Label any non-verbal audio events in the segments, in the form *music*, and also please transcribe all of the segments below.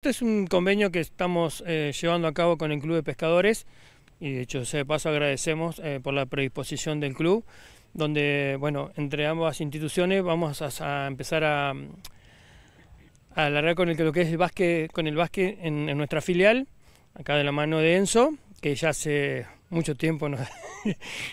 Este es un convenio que estamos eh, llevando a cabo con el Club de Pescadores y de hecho de paso agradecemos eh, por la predisposición del club, donde bueno, entre ambas instituciones vamos a, empezar a, alargar con el que lo que es el básquet, con el básquet en, en nuestra filial, acá de la mano de Enzo, que ya se mucho tiempo *laughs* nos,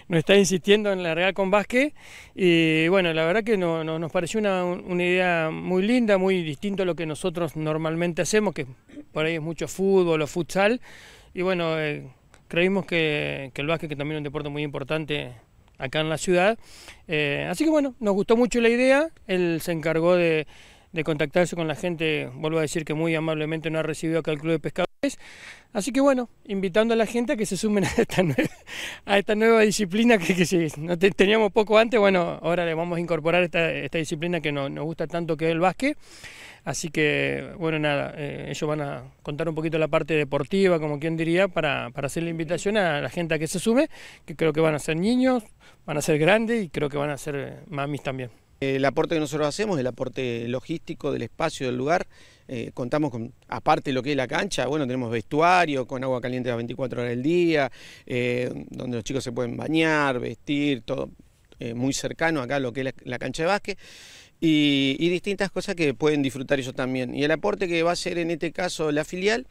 está insistiendo en la realidad con Vázquez y bueno, la verdad que no, nos pareció una, idea muy linda, muy distinto a lo que nosotros normalmente hacemos, que por ahí es mucho fútbol o futsal y bueno, eh, creímos que, el básquet que también es un deporte muy importante acá en la ciudad, eh, así que bueno, nos gustó mucho la idea, él se encargó de, contactarse con la gente, vuelvo a decir que muy amablemente nos ha recibido acá el Club de Pescado. Así que bueno, invitando a la gente a que se sumen a *laughs* esta, nueva, a esta nueva disciplina que, si no teníamos poco antes, bueno, ahora le vamos a incorporar esta, disciplina que nos gusta tanto que es el básquet. Así que bueno, nada, eh, ellos van a contar un poquito la parte deportiva, como quien diría, para, para hacer la invitación a la gente a que se sume, que creo que van a ser niños, van a ser grandes y creo que van a ser eh, mamis también. El aporte que nosotros hacemos, el aporte logístico del espacio del lugar, eh, contamos con, aparte de lo que es la cancha, bueno, tenemos vestuario con agua caliente las 24 horas del día, eh, donde los chicos se pueden bañar, vestir, todo eh, muy cercano acá a lo que es la, la cancha de básquet y, distintas cosas que pueden disfrutar ellos también. Y el aporte que va a ser en este caso la filial,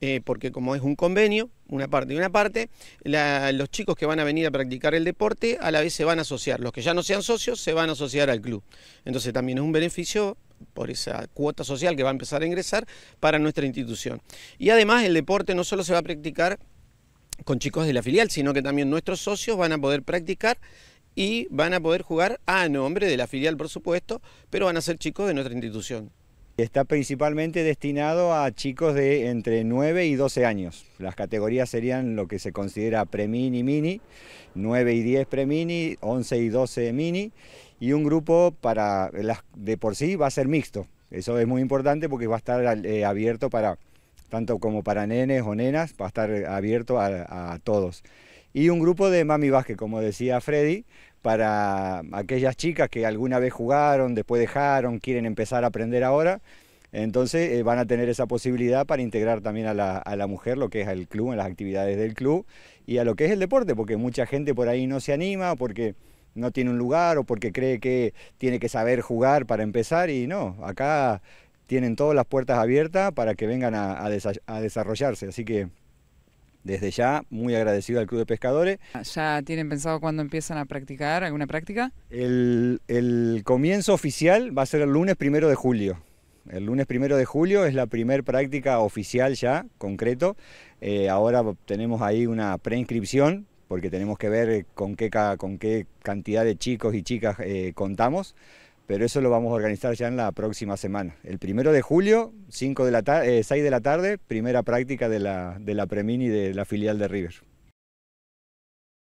eh, porque como es un convenio, una parte y una parte, los chicos que van a venir a practicar el deporte a la vez se van a asociar. Los que ya no sean socios se van a asociar al club. Entonces también es un beneficio por esa cuota social que va a empezar a ingresar para nuestra institución. Y además el deporte no solo se va a practicar con chicos de la filial, sino que también nuestros socios van a poder practicar y van a poder jugar a nombre de la filial, por supuesto, pero van a ser chicos de nuestra institución. Está principalmente destinado a chicos de entre 9 y 12 años. Las categorías serían lo que se considera pre-mini, mini, 9 y 10 pre-mini, 11 y 12 mini, y un grupo para las de por sí va a ser mixto. Eso es muy importante porque va a estar eh, abierto para, tanto como para nenes o nenas, va a estar abierto a todos y un grupo de mami básquet, como decía Freddy, para aquellas chicas que alguna vez jugaron, después dejaron, quieren empezar a aprender ahora. Entonces eh, van a tener esa posibilidad para integrar también a la, mujer, lo que es el club, en las actividades del club y a lo que es el deporte, porque mucha gente por ahí no se anima, porque no tiene un lugar o porque cree que tiene que saber jugar para empezar y no, acá tienen todas las puertas abiertas para que vengan a, a desarrollarse. Así que desde ya muy agradecido al Club de Pescadores. ¿Ya tienen pensado cuándo empiezan a practicar alguna práctica? El, comienzo oficial va a ser el lunes primero de julio. El lunes primero de julio es la primer práctica oficial ya, concreto. Eh, ahora tenemos ahí una preinscripción porque tenemos que ver con qué, cantidad de chicos y chicas eh, contamos pero eso lo vamos a organizar ya en la próxima semana. El primero de julio, 5 de la 6 eh, de la tarde, primera práctica de la, de la Premini de la filial de River.